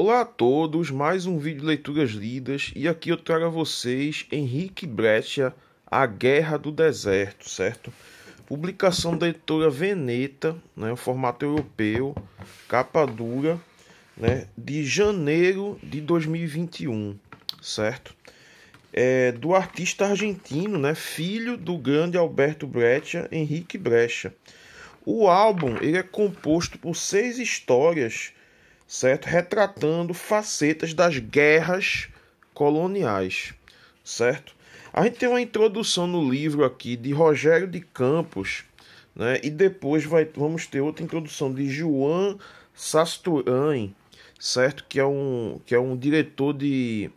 Olá a todos, mais um vídeo de leituras lidas e aqui eu trago a vocês Henrique Brecha, A Guerra do Deserto, certo? Publicação da editora Veneta, né, o formato europeu, capa dura, né, de janeiro de 2021, certo? É, do artista argentino, né, filho do grande Alberto Brecha, Henrique Brecha. O álbum ele é composto por seis histórias certo? Retratando facetas das guerras coloniais, certo? A gente tem uma introdução no livro aqui de Rogério de Campos, né? E depois vai, vamos ter outra introdução de João Sasturain, certo? Que é um que é um diretor de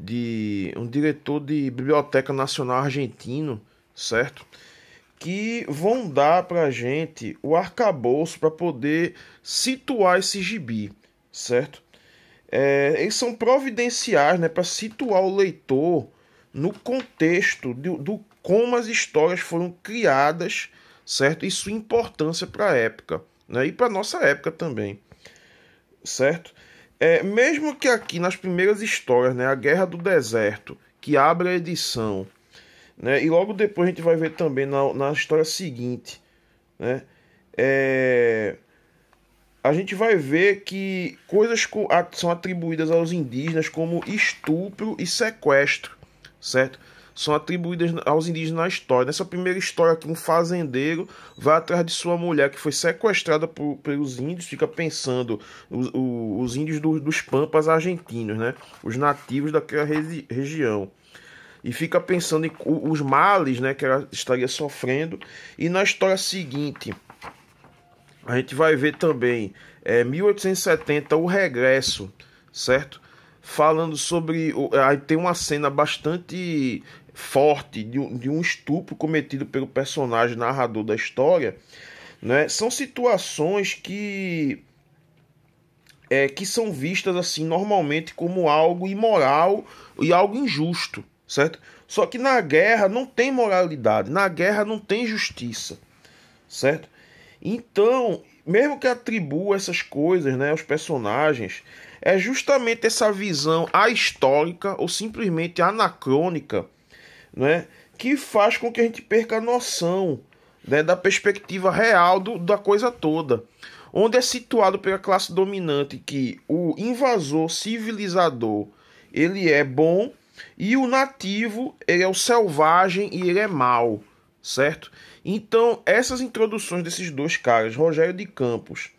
de um diretor de Biblioteca Nacional Argentino, certo? Que vão dar para a gente o arcabouço para poder situar esse gibi certo? É, eles são providenciais né, para situar o leitor no contexto do, do como as histórias foram criadas, certo? E sua importância para a época, né? E para nossa época também, certo? É, mesmo que aqui nas primeiras histórias, né, a Guerra do Deserto, que abre a edição, né? E logo depois a gente vai ver também na, na história seguinte, né? É, a gente vai ver que coisas são atribuídas aos indígenas como estupro e sequestro, certo? São atribuídas aos indígenas na história. Nessa primeira história aqui, um fazendeiro vai atrás de sua mulher que foi sequestrada por, pelos índios, fica pensando, os, os índios do, dos Pampas argentinos, né? Os nativos daquela regi região e fica pensando em os males né, que ela estaria sofrendo. E na história seguinte, a gente vai ver também é, 1870 o regresso, certo? Falando sobre. Aí tem uma cena bastante forte de um, de um estupro cometido pelo personagem narrador da história. Né? São situações que. É, que são vistas assim normalmente como algo imoral e algo injusto, certo? Só que na guerra não tem moralidade, na guerra não tem justiça, certo? Então, mesmo que atribua essas coisas né, aos personagens, é justamente essa visão ahistórica ou simplesmente anacrônica né, que faz com que a gente perca a noção né, da perspectiva real do, da coisa toda. Onde é situado pela classe dominante que o invasor civilizador ele é bom e o nativo ele é o selvagem e ele é mau certo? Então, essas introduções desses dois caras, Rogério de Campos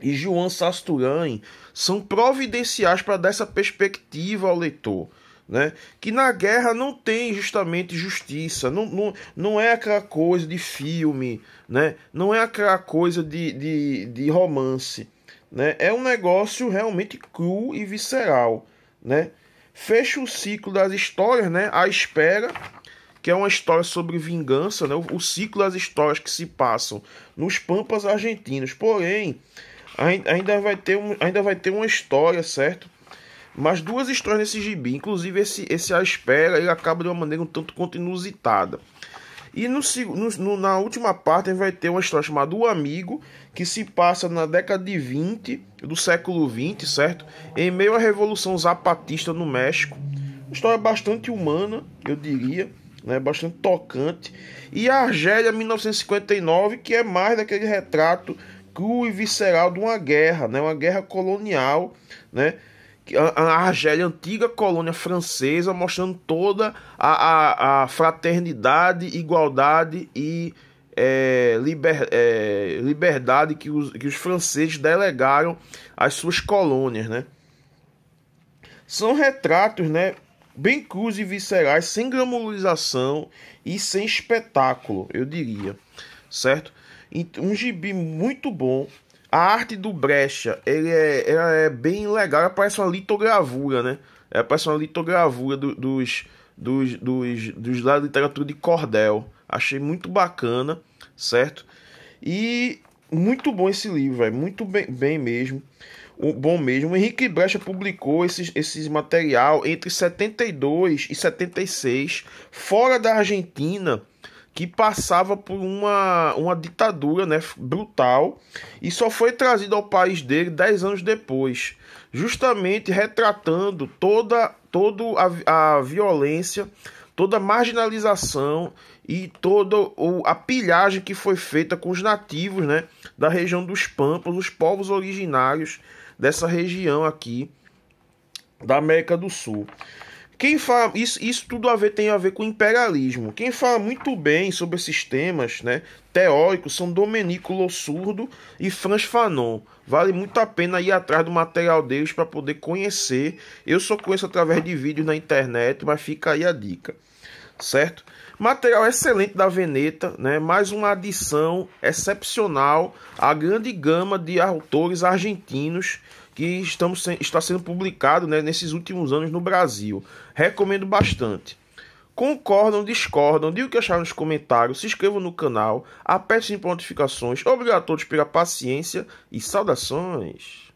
e João Sasturain, são providenciais para dar essa perspectiva ao leitor. Né? Que na guerra não tem justamente justiça, não, não, não é aquela coisa de filme, né? não é aquela coisa de, de, de romance. Né? É um negócio realmente cru e visceral. Né? Fecha o ciclo das histórias né? à espera que é uma história sobre vingança, né? o, o ciclo das histórias que se passam nos Pampas argentinos. Porém, ainda vai ter, um, ainda vai ter uma história, certo? Mas duas histórias nesse gibi. Inclusive, esse, esse A Espera ele acaba de uma maneira um tanto quanto inusitada. E no, no, na última parte vai ter uma história chamada O Amigo, que se passa na década de 20 do século 20, certo? Em meio à Revolução Zapatista no México. Uma história bastante humana, eu diria né, bastante tocante. E a Argélia 1959, que é mais daquele retrato cru e visceral de uma guerra, né, uma guerra colonial, né, a Argélia, antiga colônia francesa, mostrando toda a, a, a fraternidade, igualdade e é, liber, é, liberdade que os, que os franceses delegaram às suas colônias, né? São retratos, né, bem cruz e viscerais, sem glamorização e sem espetáculo, eu diria, certo? Um gibi muito bom. A arte do Brecha, ele é, ela é bem legal, ela parece uma litogravura, né? Ela parece uma litogravura do, dos, dos, dos, dos da literatura de cordel. Achei muito bacana, certo? E muito bom esse livro, é muito bem, bem mesmo o bom mesmo. O Henrique Brecha publicou esses, esses material entre 72 e 76, fora da Argentina, que passava por uma, uma ditadura né, brutal e só foi trazido ao país dele 10 anos depois, justamente retratando toda, toda a, a violência, toda a marginalização e toda a pilhagem que foi feita com os nativos né, da região dos Pampas, os povos originários dessa região aqui da América do Sul. Quem fala isso, isso tudo a ver tem a ver com imperialismo. Quem fala muito bem sobre esses temas, né, teóricos são Domenico Lossurdo e Franz Fanon. Vale muito a pena ir atrás do material deles para poder conhecer. Eu só conheço através de vídeos na internet, mas fica aí a dica. Certo? Material excelente da Veneta, né? mais uma adição excepcional à grande gama de autores argentinos que estamos, está sendo publicado né, nesses últimos anos no Brasil. Recomendo bastante. Concordam, discordam, diga o que acharam nos comentários, se inscrevam no canal, apertem as notificações. Obrigado a todos pela paciência e saudações.